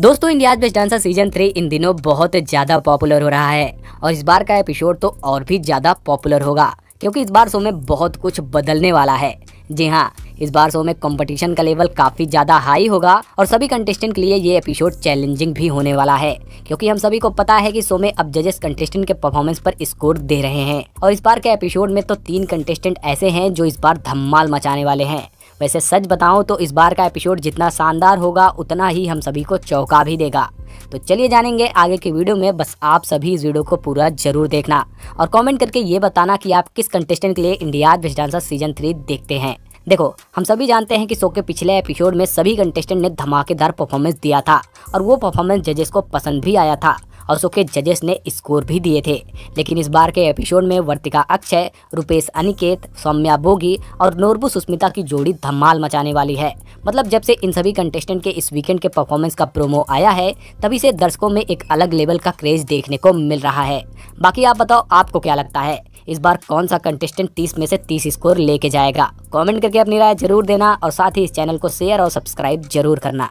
दोस्तों India best dancer season three इन दिनों बहुत ज्यादा पॉपुलर हो रहा है और इस बार का एपिसोड तो और भी ज्यादा पॉपुलर होगा क्योंकि इस बार शो में बहुत कुछ बदलने वाला है जी हाँ इस बार शो में कंपटीशन का लेवल काफी ज्यादा हाई होगा और सभी कंटेस्टेंट के लिए ये एपिसोड चैलेंजिंग भी होने वाला है क्योंकि हम सभी को पता है कि शो में अब जजेस कंटेस्टेंट के परफॉर्मेंस पर स्कोर दे रहे हैं और इस बार के एपिसोड में तो तीन कंटेस्टेंट ऐसे हैं जो इस बार धमाल मचाने वाले हैं वैसे सच बताऊं तो इस बार का एपिसोड जितना शानदार होगा उतना ही हम सभी को चौंका भी देगा तो चलिए जानेंगे आगे की वीडियो में बस आप सभी इस वीडियो को पूरा जरूर देखना और कमेंट करके ये बताना कि आप किस कंटेस्टेंट के लिए India best dancer season three देखते हैं देखो हम सभी जानते हैं कि शो के पिछले एपिसोड में सभी कंटेस्टेंट ने धमाकेदार परफॉर्मेंस दिया था और वो परफॉर्मेंस जजेस को पसंद भी आया था और के जजेस ने स्कोर भी दिए थे लेकिन इस बार के एपिसोड में वर्तिका अक्षय रुपेश अनिकेत सौम्या बोगी और नोरबू सुस्मिता की जोड़ी धमाल मचाने वाली है मतलब जब से इन सभी कंटेस्टेंट के इस वीकेंड के परफॉर्मेंस का प्रोमो आया है तभी से दर्शकों में एक अलग लेवल का क्रेज देखने को मिल रहा है बाकी आप बताओ आपको क्या लगता है इस बार कौन सा कंटेस्टेंट 30 में से 30 स्कोर लेके जाएगा कमेंट करके अपनी राय जरूर देना और साथ ही इस चैनल को शेयर और सब्सक्राइब जरूर करना